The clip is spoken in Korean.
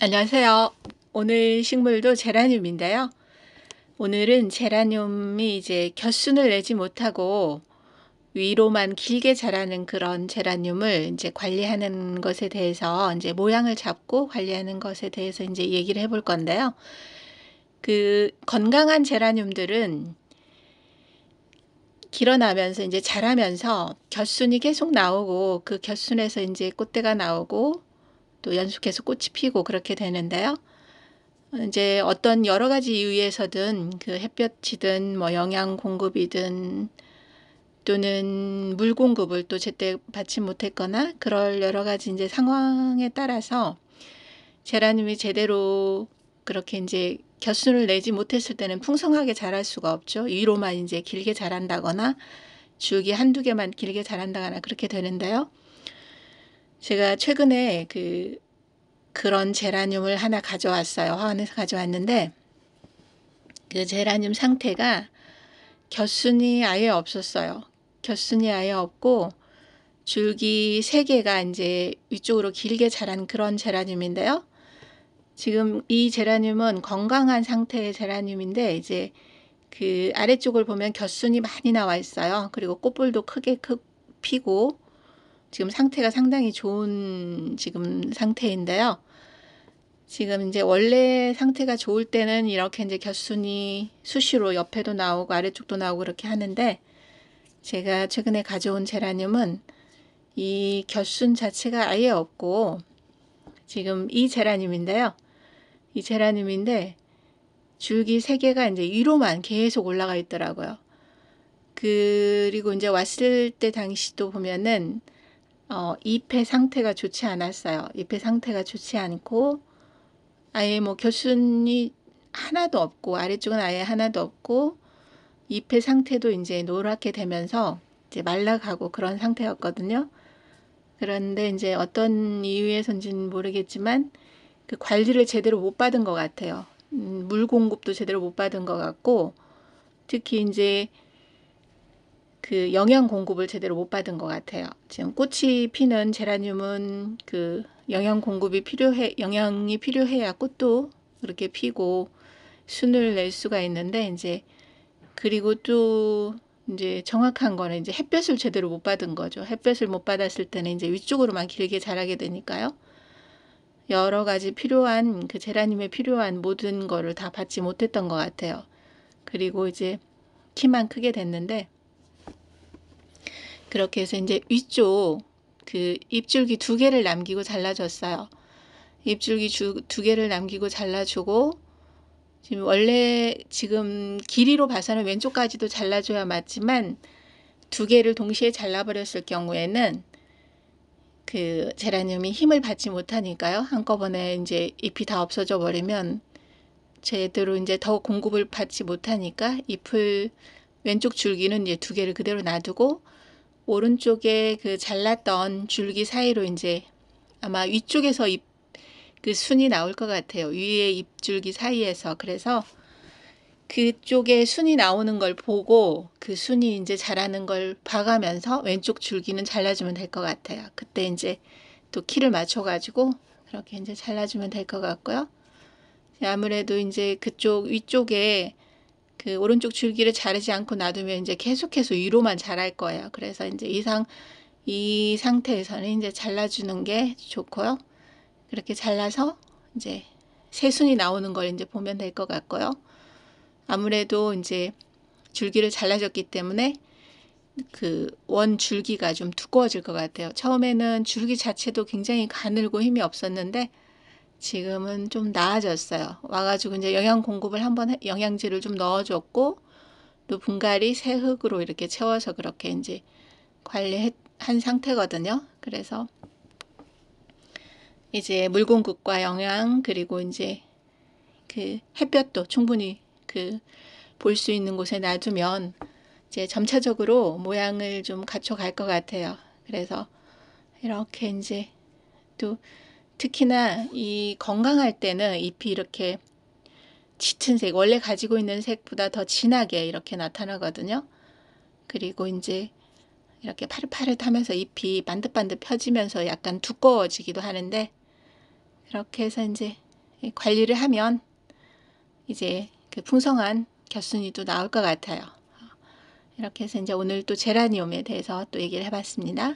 안녕하세요. 오늘 식물도 제라늄인데요. 오늘은 제라늄이 이제 곁순을 내지 못하고 위로만 길게 자라는 그런 제라늄을 이제 관리하는 것에 대해서 이제 모양을 잡고 관리하는 것에 대해서 이제 얘기를 해볼 건데요. 그 건강한 제라늄들은 길어나면서 이제 자라면서 곁순이 계속 나오고 그 곁순에서 이제 꽃대가 나오고 또 연속해서 꽃이 피고 그렇게 되는데요. 이제 어떤 여러 가지 이유에서든 그 햇볕이든 뭐 영양 공급이든 또는 물 공급을 또 제때 받지 못했거나 그럴 여러 가지 이제 상황에 따라서 제라늄이 제대로 그렇게 이제 곁순을 내지 못했을 때는 풍성하게 자랄 수가 없죠. 위로만 이제 길게 자란다거나 줄기 한두 개만 길게 자란다거나 그렇게 되는데요. 제가 최근에 그 그런 제라늄을 하나 가져왔어요. 화원에서 가져왔는데 그 제라늄 상태가 겨순이 아예 없었어요. 겨순이 아예 없고 줄기 세개가 이제 위쪽으로 길게 자란 그런 제라늄인데요. 지금 이 제라늄은 건강한 상태의 제라늄인데 이제 그 아래쪽을 보면 겨순이 많이 나와 있어요. 그리고 꽃볼도 크게 크, 피고 지금 상태가 상당히 좋은 지금 상태인데요. 지금 이제 원래 상태가 좋을 때는 이렇게 이제 겨순이 수시로 옆에도 나오고 아래쪽도 나오고 그렇게 하는데 제가 최근에 가져온 제라늄은 이 겨순 자체가 아예 없고 지금 이 제라늄인데요. 이 제라늄인데 줄기 세개가 이제 위로만 계속 올라가 있더라고요. 그리고 이제 왔을 때 당시도 보면은 어, 입회 상태가 좋지 않았어요. 입회 상태가 좋지 않고 아예 뭐교순이 하나도 없고 아래쪽은 아예 하나도 없고 입의 상태도 이제 노랗게 되면서 이제 말라가고 그런 상태였거든요. 그런데 이제 어떤 이유에선지는 모르겠지만 그 관리를 제대로 못 받은 것 같아요. 음, 물 공급도 제대로 못 받은 것 같고 특히 이제 그 영양 공급을 제대로 못 받은 것 같아요. 지금 꽃이 피는 제라늄은 그 영양 공급이 필요해 영양이 필요해야 꽃도 그렇게 피고 순을 낼 수가 있는데 이제 그리고 또 이제 정확한 거는 이제 햇볕을 제대로 못 받은 거죠. 햇볕을 못 받았을 때는 이제 위쪽으로만 길게 자라게 되니까요. 여러 가지 필요한 그 제라늄에 필요한 모든 거를 다 받지 못했던 것 같아요. 그리고 이제 키만 크게 됐는데 그렇게 해서 이제 위쪽 그 입줄기 두 개를 남기고 잘라줬어요. 입줄기 주, 두 개를 남기고 잘라주고 지금 원래 지금 길이로 봐서는 왼쪽까지도 잘라줘야 맞지만 두 개를 동시에 잘라버렸을 경우에는 그 제라늄이 힘을 받지 못하니까요. 한꺼번에 이제 잎이 다 없어져 버리면 제대로 이제 더 공급을 받지 못하니까 잎을 왼쪽 줄기는 이제 두 개를 그대로 놔두고 오른쪽에 그 잘랐던 줄기 사이로 이제 아마 위쪽에서 입 그 순이 나올 것 같아요. 위에 입줄기 사이에서. 그래서 그쪽에 순이 나오는 걸 보고 그 순이 이제 자라는 걸 봐가면서 왼쪽 줄기는 잘라주면 될 것 같아요. 그때 이제 또 키를 맞춰가지고 그렇게 이제 잘라주면 될 것 같고요. 아무래도 이제 그쪽 위쪽에 그 오른쪽 줄기를 자르지 않고 놔두면 이제 계속해서 위로만 자랄 거예요. 그래서 이제 이상 이 상태에서는 이제 잘라주는 게 좋고요. 그렇게 잘라서 이제 새순이 나오는 걸 이제 보면 될 것 같고요. 아무래도 이제 줄기를 잘라줬기 때문에 그 원 줄기가 좀 두꺼워질 것 같아요. 처음에는 줄기 자체도 굉장히 가늘고 힘이 없었는데 지금은 좀 나아졌어요. 와가지고 이제 영양 공급을 한번 영양제를 좀 넣어줬고 또 분갈이 새 흙으로 이렇게 채워서 그렇게 이제 관리한 상태거든요. 그래서 이제 물 공급과 영양 그리고 이제 그 햇볕도 충분히 그 볼 수 있는 곳에 놔두면 이제 점차적으로 모양을 좀 갖춰 갈 것 같아요. 그래서 이렇게 이제 또 특히나 이 건강할 때는 잎이 이렇게 짙은 색, 원래 가지고 있는 색보다 더 진하게 이렇게 나타나거든요. 그리고 이제 이렇게 파릇파릇하면서 잎이 반듯반듯 펴지면서 약간 두꺼워지기도 하는데 그렇게 해서 이제 관리를 하면 이제 그 풍성한 겨순이도 나올 것 같아요. 이렇게 해서 이제 오늘 또 제라니움에 대해서 또 얘기를 해봤습니다.